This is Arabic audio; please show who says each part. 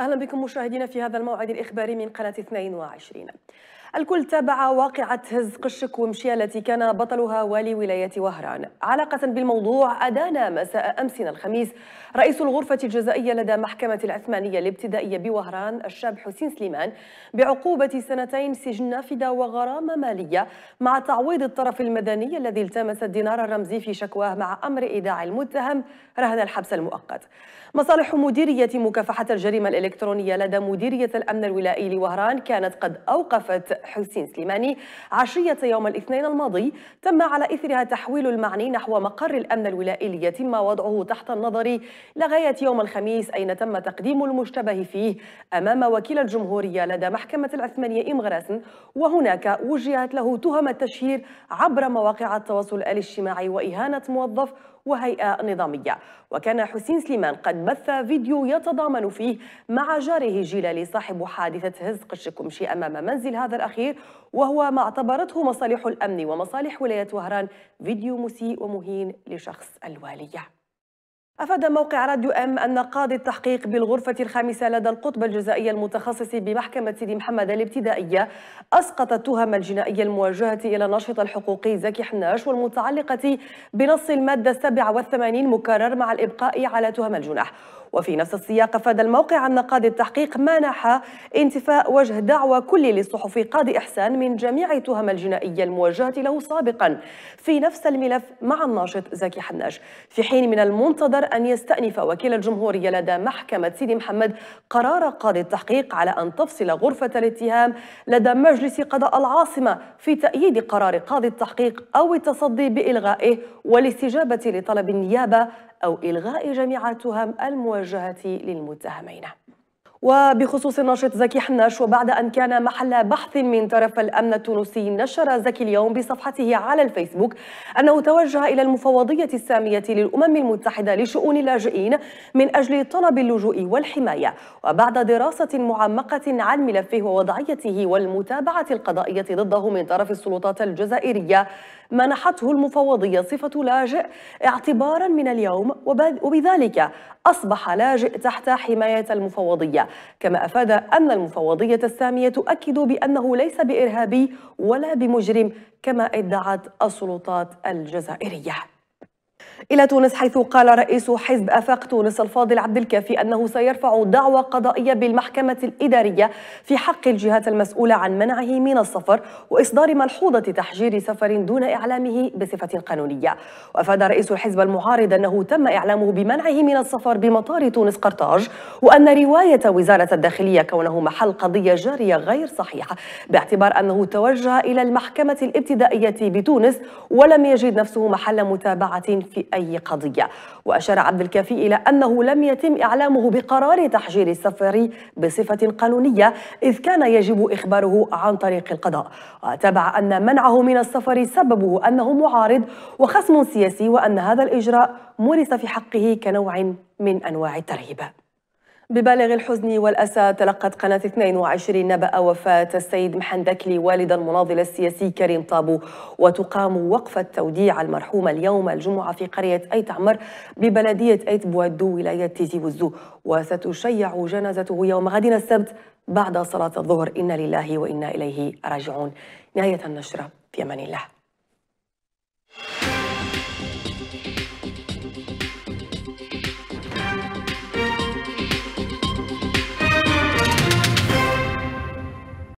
Speaker 1: أهلا بكم مشاهدينا في هذا الموعد الإخباري من قناة 22 الكل تابع واقعة هز قشك ومشية التي كان بطلها والي ولاية وهران علاقة بالموضوع أدان مساء أمسنا الخميس رئيس الغرفة الجزائية لدى محكمة العثمانية الابتدائية بوهران الشاب حسين سليمان بعقوبة سنتين سجن نافذة وغرامة مالية مع تعويض الطرف المدني الذي التمس الدينار الرمزي في شكواه مع أمر إيداع المتهم رهن الحبس المؤقت مصالح مديرية مكافحة الجريمة الإلكترونية لدى مديرية الأمن الولائي لوهران كانت قد أوقفت حسين سليماني عشية يوم الاثنين الماضي تم على إثرها تحويل المعني نحو مقر الأمن الولائي ليتم وضعه تحت النظر لغاية يوم الخميس أين تم تقديم المشتبه فيه أمام وكيل الجمهورية لدى محكمة العثمانية إم وهناك وجهت له تهم التشهير عبر مواقع التواصل الاجتماعي وإهانة موظف وهيئة نظامية وكان حسين سليمان قد بث فيديو يتضامن فيه مع جاره جيلالي صاحب حادثة هزق الشكمشي أمام منزل هذا الأخير الأخير وهو ما اعتبرته مصالح الأمن ومصالح ولاية وهران فيديو مسيء ومهين لشخص الوالية أفاد موقع راديو أم أن قاضي التحقيق بالغرفة الخامسة لدى القطب الجزائي المتخصص بمحكمة سيدي محمد الابتدائية أسقط التهم الجنائية الموجهة إلى الناشط الحقوقي زكي حناش والمتعلقة بنص المادة 87 مكرر مع الإبقاء على تهم الجناح وفي نفس السياق أفاد الموقع أن قاضي التحقيق منح انتفاء وجه دعوى كلي للصحفي قاضي إحسان من جميع التهم الجنائية الموجهة له سابقا في نفس الملف مع الناشط زكي حناش في حين من المنتظر أن يستأنف وكيل الجمهورية لدى محكمة سيدي محمد قرار قاضي التحقيق على أن تفصل غرفة الاتهام لدى مجلس قضاء العاصمة في تأييد قرار قاضي التحقيق أو التصدي بإلغائه والاستجابة لطلب النيابة أو إلغاء جميع التهم الموجهة للمتهمين وبخصوص الناشط زكي حناش وبعد أن كان محل بحث من طرف الأمن التونسي نشر زكي اليوم بصفحته على الفيسبوك أنه توجه إلى المفوضية السامية للأمم المتحدة لشؤون اللاجئين من أجل طلب اللجوء والحماية وبعد دراسة معمقة عن ملفه ووضعيته والمتابعة القضائية ضده من طرف السلطات الجزائرية منحته المفوضية صفة لاجئ اعتبارا من اليوم وبذلك أصبح لاجئ تحت حماية المفوضية كما أفاد أن المفوضية السامية تؤكد بأنه ليس بإرهابي ولا بمجرم كما ادعت السلطات الجزائرية إلى تونس حيث قال رئيس حزب أفاق تونس الفاضل عبد الكافي أنه سيرفع دعوى قضائية بالمحكمة الإدارية في حق الجهات المسؤولة عن منعه من السفر وإصدار ملحوظة تحجير سفر دون إعلامه بصفة قانونية وأفاد رئيس الحزب المعارض أنه تم إعلامه بمنعه من السفر بمطار تونس قرطاج وأن رواية وزارة الداخلية كونه محل قضية جارية غير صحيحة باعتبار أنه توجه إلى المحكمة الابتدائية بتونس ولم يجد نفسه محل متابعة في أي قضية وأشار عبد الكافي إلى أنه لم يتم إعلامه بقرار تحجير السفر بصفة قانونية إذ كان يجب إخباره عن طريق القضاء وتابع أن منعه من السفر سببه أنه معارض وخصم سياسي وأن هذا الإجراء مورس في حقه كنوع من أنواع الترهيب ببالغ الحزن والأسى تلقت قناة 22 نبأ وفاة السيد محندكلي والد المناضل السياسي كريم طابو وتقام وقفة توديع المرحوم اليوم الجمعة في قرية أيت عمر ببلدية أيت بوادو ولاية تيزي وزو وستشيع جنازته يوم غد السبت بعد صلاة الظهر إنا لله وإنا إليه راجعون نهاية النشرة في أمان الله